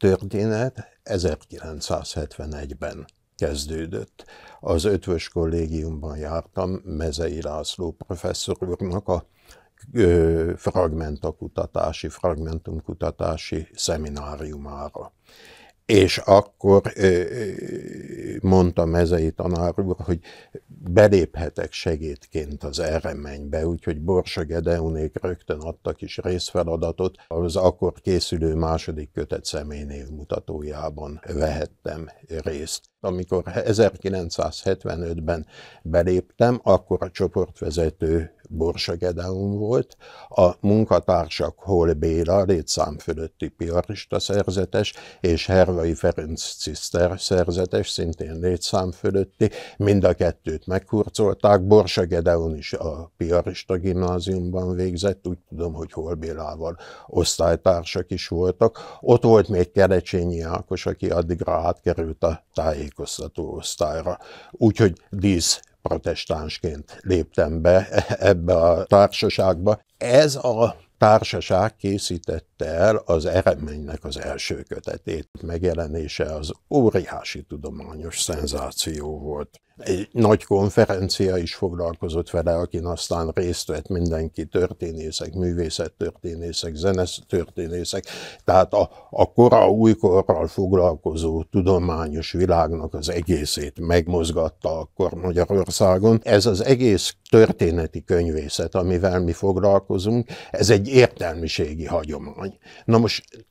történet 1971-ben kezdődött. Az ötvös kollégiumban jártam Mezei László professzor úrnak a fragmentakutatási, fragmentumkutatási szemináriumára. És akkor mondta mezei tanár úr, hogy beléphetek segédként az eremenybe, úgyhogy Borsa Gedeunék rögtön adtak is részfeladatot. Az akkor készülő második kötet személynév mutatójában vehettem részt. Amikor 1975-ben beléptem, akkor a csoportvezető Borsa Gedeon volt, a munkatársak Hol Béla létszám fölötti piarista szerzetes és Hervai Ferenc Ciszter szerzetes, szintén létszám fölötti, mind a kettőt megkurcolták, Borsa Gedeon is a piarista gimnáziumban végzett, úgy tudom, hogy Hol Bélával osztálytársak is voltak. Ott volt még Kerecsényi Ákos, aki addigra átkerült a tájékoztató osztályra. Úgyhogy dísz protestánsként léptem be ebbe a társaságba. Ez a társaság készítette el az eredménynek az első kötetét. Megjelenése az óriási tudományos szenzáció volt. Egy nagy konferencia is foglalkozott vele, akin aztán részt vett mindenki, történészek, művészettörténészek, zenetörténészek, tehát a, a kora újkorral foglalkozó tudományos világnak az egészét megmozgatta akkor Magyarországon. Ez az egész történeti könyvészet, amivel mi foglalkozunk, ez egy értelmiségi hagyomány. Na most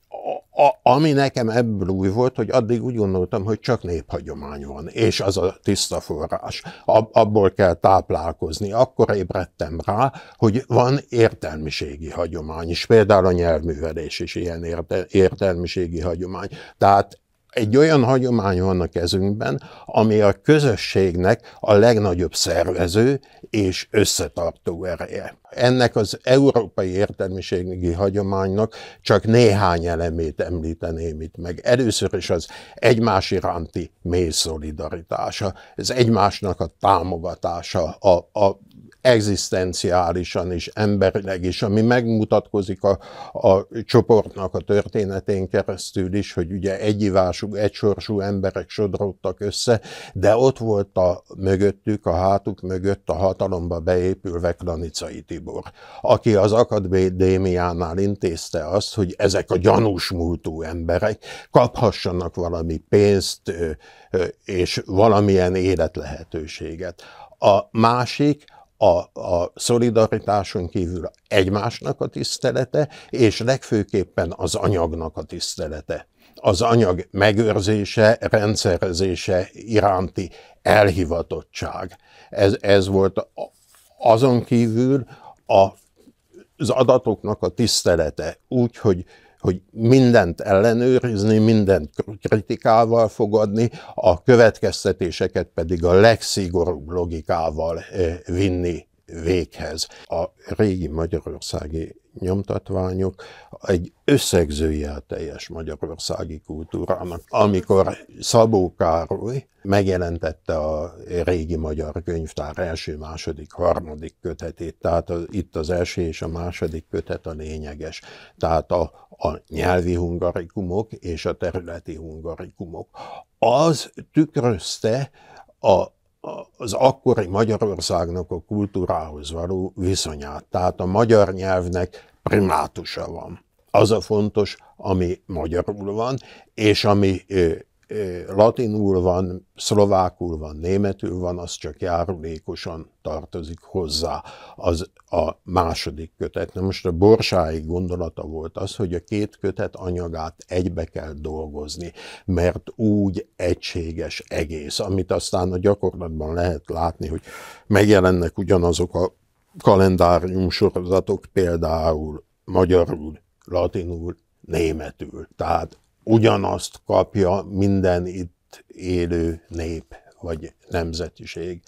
a, ami nekem ebből új volt, hogy addig úgy gondoltam, hogy csak néphagyomány van, és az a tiszta forrás. Ab, abból kell táplálkozni. Akkor ébredtem rá, hogy van értelmiségi hagyomány is, például a nyelvművelés is ilyen érte, értelmiségi hagyomány. Tehát egy olyan hagyomány van a kezünkben, ami a közösségnek a legnagyobb szervező és összetartó ereje. Ennek az európai értelmiségi hagyománynak csak néhány elemét említeném itt meg. Először is az egymás iránti mély szolidaritása, az egymásnak a támogatása, a, a egzisztenciálisan is, emberileg is, ami megmutatkozik a, a csoportnak a történetén keresztül is, hogy ugye egyivású, egysorsú emberek sodródtak össze, de ott volt a mögöttük, a hátuk mögött a hatalomba beépülve Klanicai Tibor, aki az akadémiánál intézte azt, hogy ezek a gyanús múltú emberek kaphassanak valami pénzt és valamilyen életlehetőséget. A másik, a, a szolidaritáson kívül egymásnak a tisztelete, és legfőképpen az anyagnak a tisztelete. Az anyag megőrzése, rendszerezése iránti elhivatottság. Ez, ez volt azon kívül a, az adatoknak a tisztelete, úgy, hogy hogy mindent ellenőrizni, mindent kritikával fogadni, a következtetéseket pedig a legszigorúbb logikával eh, vinni véghez. A régi magyarországi nyomtatványok egy a teljes magyarországi kultúrának. Amikor Szabó Károly megjelentette a régi magyar könyvtár első, második, harmadik kötetét, tehát az, itt az első és a második kötet a lényeges. Tehát a, a nyelvi hungarikumok és a területi hungarikumok. Az tükrözte a az akkori Magyarországnak a kultúrához való viszonyát. Tehát a magyar nyelvnek primátusa van. Az a fontos, ami magyarul van, és ami latinul van, szlovákul van, németül van, az csak járulékosan tartozik hozzá az a második kötet. Na most a Borsáig gondolata volt az, hogy a két kötet anyagát egybe kell dolgozni, mert úgy egységes egész, amit aztán a gyakorlatban lehet látni, hogy megjelennek ugyanazok a kalendárium sorozatok például magyarul, latinul, németül. Tehát ugyanazt kapja minden itt élő nép vagy nemzetiség.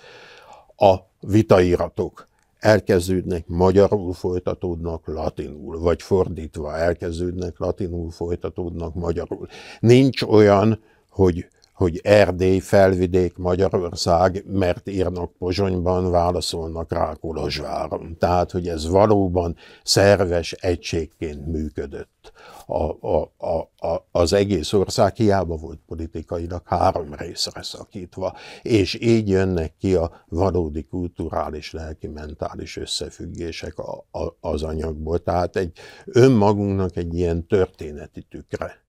A vitaíratok elkezdődnek magyarul, folytatódnak latinul, vagy fordítva elkezdődnek latinul, folytatódnak magyarul. Nincs olyan, hogy hogy Erdély, Felvidék, Magyarország, mert írnak Pozsonyban, válaszolnak rá Kolozsváron. Tehát, hogy ez valóban szerves egységként működött. A, a, a, a, az egész ország hiába volt politikailag három részre szakítva, és így jönnek ki a valódi kulturális, lelki, mentális összefüggések a, a, az anyagból. Tehát egy önmagunknak egy ilyen történeti tükre